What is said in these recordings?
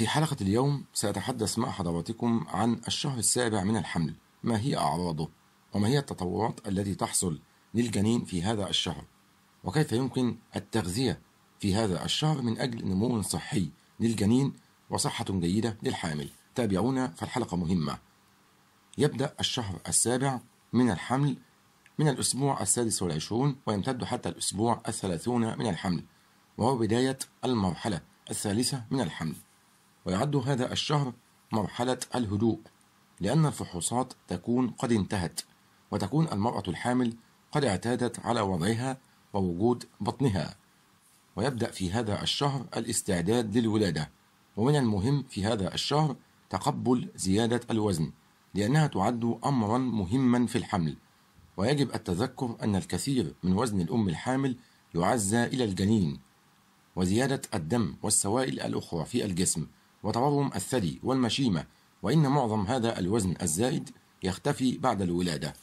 في حلقة اليوم سأتحدث مع حضراتكم عن الشهر السابع من الحمل ما هي أعراضه وما هي التطورات التي تحصل للجنين في هذا الشهر وكيف يمكن التغذية في هذا الشهر من أجل نمو صحي للجنين وصحة جيدة للحامل تابعونا فالحلقة مهمة يبدأ الشهر السابع من الحمل من الأسبوع السادس والعشرون ويمتد حتى الأسبوع الثلاثون من الحمل وهو بداية المرحلة الثالثة من الحمل ويعد هذا الشهر مرحلة الهدوء لأن الفحوصات تكون قد انتهت وتكون المرأة الحامل قد اعتادت على وضعها ووجود بطنها ويبدأ في هذا الشهر الاستعداد للولادة ومن المهم في هذا الشهر تقبل زيادة الوزن لأنها تعد أمرا مهما في الحمل ويجب التذكر أن الكثير من وزن الأم الحامل يعزى إلى الجنين وزيادة الدم والسوائل الأخرى في الجسم وتورم الثدي والمشيمة وإن معظم هذا الوزن الزائد يختفي بعد الولادة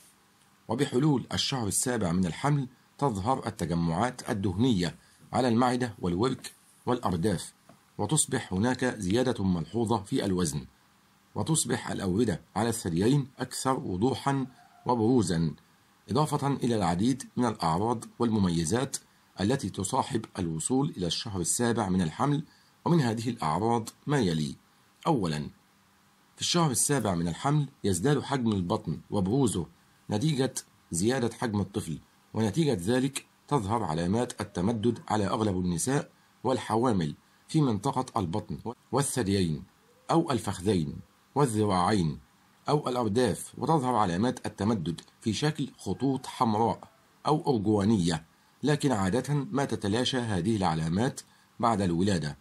وبحلول الشهر السابع من الحمل تظهر التجمعات الدهنية على المعدة والورك والأرداف وتصبح هناك زيادة ملحوظة في الوزن وتصبح الأوردة على الثديين أكثر وضوحا وبروزا إضافة إلى العديد من الأعراض والمميزات التي تصاحب الوصول إلى الشهر السابع من الحمل ومن هذه الأعراض ما يلي أولا في الشهر السابع من الحمل يزداد حجم البطن وبروزه نتيجة زيادة حجم الطفل ونتيجة ذلك تظهر علامات التمدد على أغلب النساء والحوامل في منطقة البطن والثديين أو الفخذين والذراعين أو الأرداف وتظهر علامات التمدد في شكل خطوط حمراء أو أرجوانية لكن عادة ما تتلاشى هذه العلامات بعد الولادة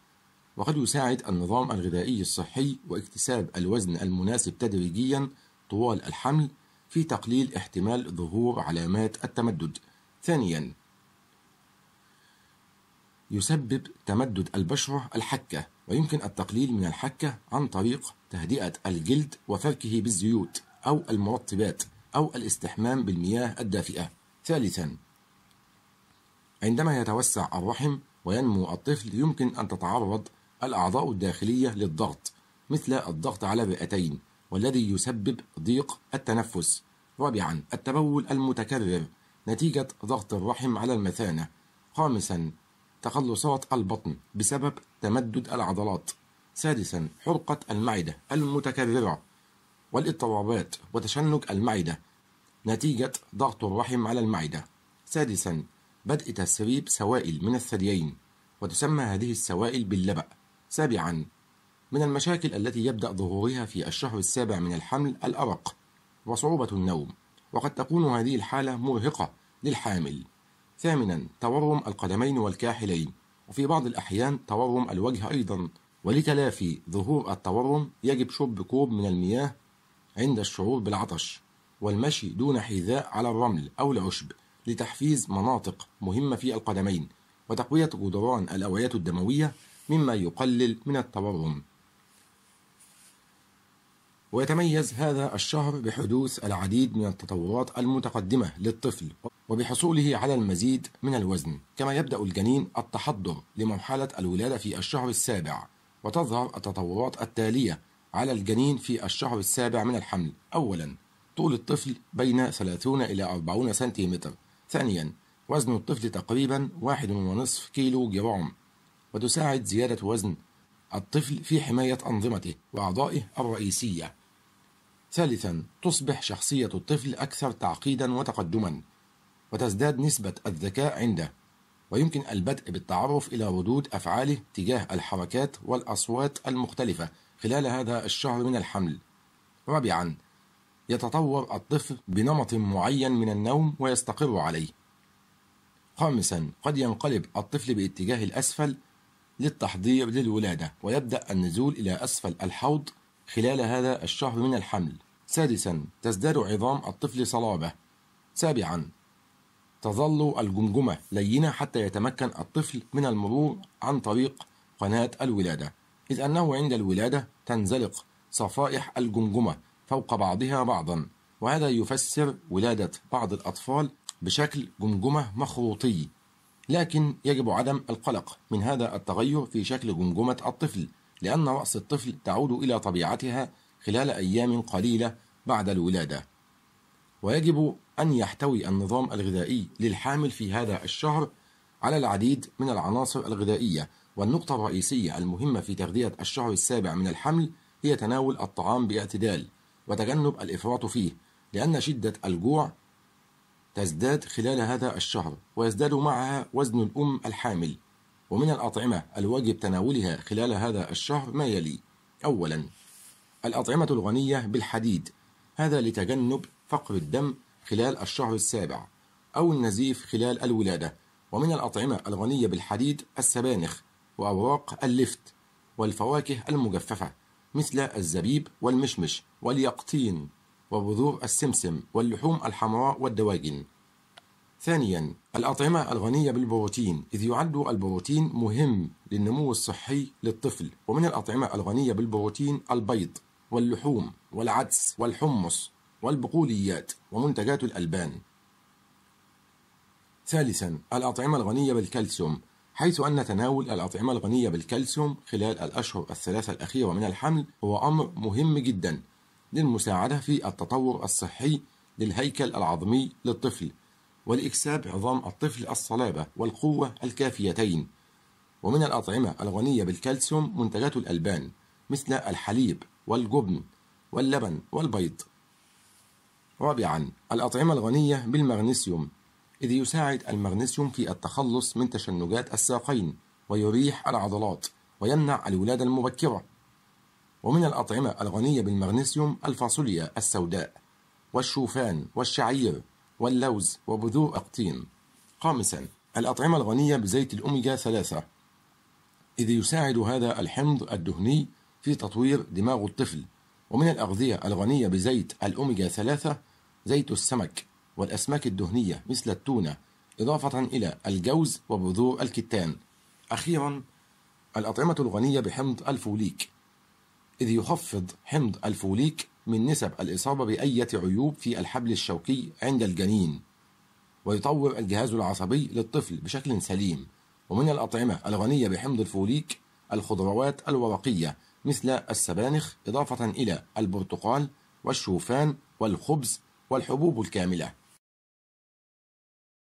وقد يساعد النظام الغذائي الصحي واكتساب الوزن المناسب تدريجيا طوال الحمل في تقليل احتمال ظهور علامات التمدد. ثانيا يسبب تمدد البشرة الحكة ويمكن التقليل من الحكة عن طريق تهدئة الجلد وفركه بالزيوت أو المرطبات أو الاستحمام بالمياه الدافئة. ثالثا عندما يتوسع الرحم وينمو الطفل يمكن أن تتعرض الأعضاء الداخلية للضغط مثل الضغط على الرئتين والذي يسبب ضيق التنفس رابعا التبول المتكرر نتيجة ضغط الرحم على المثانة خامسا تقلصات البطن بسبب تمدد العضلات سادسا حرقة المعدة المتكررة والاضطرابات وتشنج المعدة نتيجة ضغط الرحم على المعدة سادسا بدء تسريب سوائل من الثديين وتسمى هذه السوائل باللبأ سابعا من المشاكل التي يبدأ ظهورها في الشهر السابع من الحمل الأرق وصعوبة النوم وقد تكون هذه الحالة مرهقة للحامل ثامنا تورم القدمين والكاحلين وفي بعض الأحيان تورم الوجه أيضا ولتلافي ظهور التورم يجب شرب كوب من المياه عند الشعور بالعطش والمشي دون حذاء على الرمل أو العشب لتحفيز مناطق مهمة في القدمين وتقوية جدران الأوعية الدموية مما يقلل من التورم ويتميز هذا الشهر بحدوث العديد من التطورات المتقدمة للطفل وبحصوله على المزيد من الوزن كما يبدأ الجنين التحضر لمرحلة الولادة في الشهر السابع وتظهر التطورات التالية على الجنين في الشهر السابع من الحمل أولا طول الطفل بين 30 إلى 40 سنتيمتر ثانيا وزن الطفل تقريبا 1.5 كيلو جرام وتساعد زيادة وزن الطفل في حماية أنظمته وأعضائه الرئيسية. ثالثاً، تصبح شخصية الطفل أكثر تعقيداً وتقدماً، وتزداد نسبة الذكاء عنده، ويمكن البدء بالتعرف إلى ردود أفعاله تجاه الحركات والأصوات المختلفة خلال هذا الشهر من الحمل. رابعاً، يتطور الطفل بنمط معين من النوم ويستقر عليه. خامساً، قد ينقلب الطفل باتجاه الأسفل للتحضير للولادة ويبدأ النزول إلى أسفل الحوض خلال هذا الشهر من الحمل سادسا تزداد عظام الطفل صلابة سابعا تظل الجمجمة لينة حتى يتمكن الطفل من المرور عن طريق قناة الولادة إذ أنه عند الولادة تنزلق صفائح الجمجمة فوق بعضها بعضا وهذا يفسر ولادة بعض الأطفال بشكل جمجمة مخروطي لكن يجب عدم القلق من هذا التغير في شكل جمجمة الطفل لأن رأس الطفل تعود إلى طبيعتها خلال أيام قليلة بعد الولادة ويجب أن يحتوي النظام الغذائي للحامل في هذا الشهر على العديد من العناصر الغذائية والنقطة الرئيسية المهمة في تغذية الشهر السابع من الحمل هي تناول الطعام باعتدال وتجنب الإفراط فيه لأن شدة الجوع تزداد خلال هذا الشهر ويزداد معها وزن الأم الحامل ومن الأطعمة الواجب تناولها خلال هذا الشهر ما يلي أولا الأطعمة الغنية بالحديد هذا لتجنب فقر الدم خلال الشهر السابع أو النزيف خلال الولادة ومن الأطعمة الغنية بالحديد السبانخ وأوراق اللفت والفواكه المجففة مثل الزبيب والمشمش واليقطين وبذور السمسم واللحوم الحمراء والدواجن ثانيا الأطعمة الغنية بالبروتين إذ يعد البروتين مهم للنمو الصحي للطفل ومن الأطعمة الغنية بالبروتين البيض واللحوم والعدس والحمص والبقوليات ومنتجات الألبان ثالثا الأطعمة الغنية بالكالسيوم حيث أن تناول الأطعمة الغنية بالكالسيوم خلال الأشهر الثلاثة الأخيرة من الحمل هو أمر مهم جدا للمساعدة في التطور الصحي للهيكل العظمي للطفل ولإكساب عظام الطفل الصلابة والقوة الكافيتين ومن الأطعمة الغنية بالكالسيوم منتجات الألبان مثل الحليب والجبن واللبن والبيض رابعا الأطعمة الغنية بالمغنيسيوم إذ يساعد المغنيسيوم في التخلص من تشنجات الساقين ويريح العضلات ويمنع الولادة المبكرة ومن الأطعمة الغنية بالمغنيسيوم الفاصوليا السوداء والشوفان والشعير واللوز وبذور الطين خامسا الأطعمة الغنية بزيت الأوميجا 3 إذ يساعد هذا الحمض الدهني في تطوير دماغ الطفل ومن الأغذية الغنية بزيت الأوميجا 3 زيت السمك والأسماك الدهنية مثل التونة إضافة إلى الجوز وبذور الكتان أخيرا الأطعمة الغنية بحمض الفوليك إذ يخفض حمض الفوليك من نسب الإصابة بأية عيوب في الحبل الشوكي عند الجنين ويطور الجهاز العصبي للطفل بشكل سليم ومن الأطعمة الغنية بحمض الفوليك الخضروات الورقية مثل السبانخ إضافة إلى البرتقال والشوفان والخبز والحبوب الكاملة